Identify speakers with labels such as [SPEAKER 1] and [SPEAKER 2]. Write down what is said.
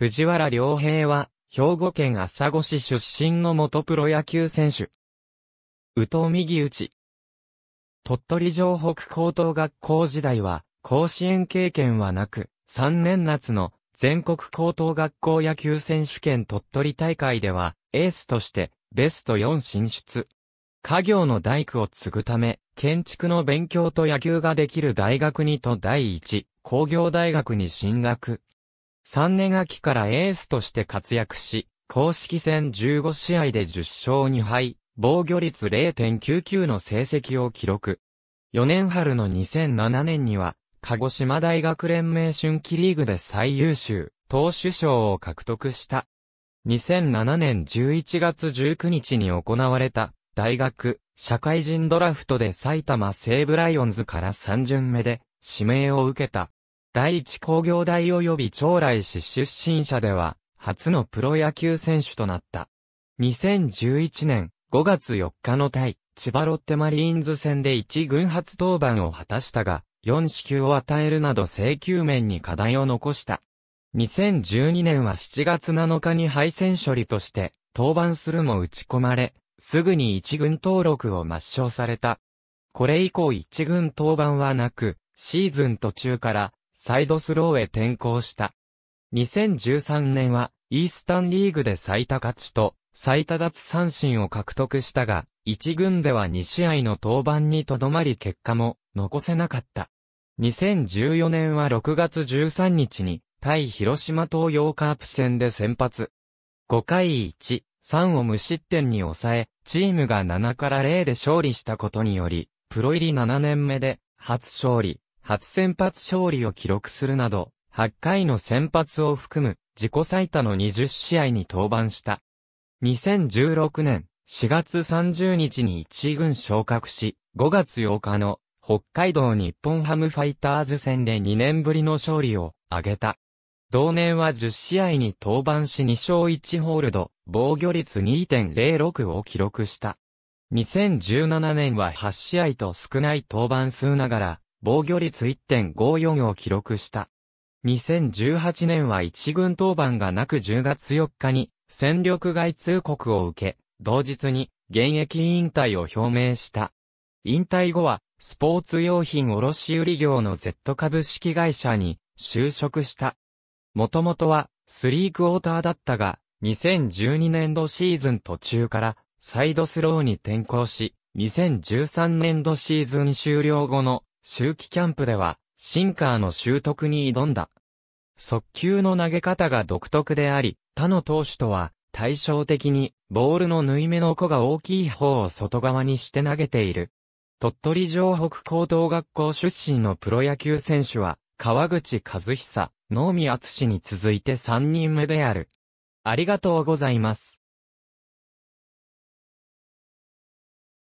[SPEAKER 1] 藤原良平は、兵庫県朝来市出身の元プロ野球選手。宇藤右打ち。鳥取城北高等学校時代は、甲子園経験はなく、3年夏の全国高等学校野球選手権鳥取大会では、エースとしてベスト4進出。家業の大工を継ぐため、建築の勉強と野球ができる大学にと第一、工業大学に進学。3年秋からエースとして活躍し、公式戦15試合で10勝2敗、防御率0.99の成績を記録。4年春の2007年には、鹿児島大学連盟春季リーグで最優秀、投手賞を獲得した。2007年11月19日に行われた、大学、社会人ドラフトで埼玉西武ライオンズから3巡目で、指名を受けた。第一工業大及び長来市出身者では、初のプロ野球選手となった。2011年5月4日の対、千葉ロッテマリーンズ戦で1軍初登板を果たしたが、4支球を与えるなど請求面に課題を残した。2012年は7月7日に敗戦処理として、登板するも打ち込まれ、すぐに1軍登録を抹消された。これ以降1軍登板はなく、シーズン途中からサイドスローへ転向した。2013年は、イースタンリーグで最多勝ちと、最多奪三振を獲得したが、1軍では2試合の登板にとどまり結果も残せなかった。2014年は6月13日に、対広島東洋カープ戦で先発。5回1、3を無失点に抑え、チームが7から0で勝利したことにより、プロ入り7年目で、初勝利、初先発勝利を記録するなど、8回の先発を含む自己最多の20試合に登板した。2016年4月30日に1軍昇格し、5月8日の北海道日本ハムファイターズ戦で2年ぶりの勝利を挙げた。同年は10試合に登板し2勝1ホールド、防御率2.06を記録した。2017年は8試合と少ない登板数ながら、防御率1.54を記録した。2018年は一軍登板がなく10月4日に戦力外通告を受け、同日に現役引退を表明した。引退後はスポーツ用品卸売業の Z 株式会社に就職した。もともとはスリークォーターだったが、2012年度シーズン途中からサイドスローに転向し、2013年度シーズン終了後の周期キャンプでは、シンカーの習得に挑んだ。速球の投げ方が独特であり、他の投手とは対照的にボールの縫い目の子が大きい方を外側にして投げている。鳥取城北高等学校出身のプロ野球選手は、川口和久、能見厚に続いて3人目である。ありがとうございます。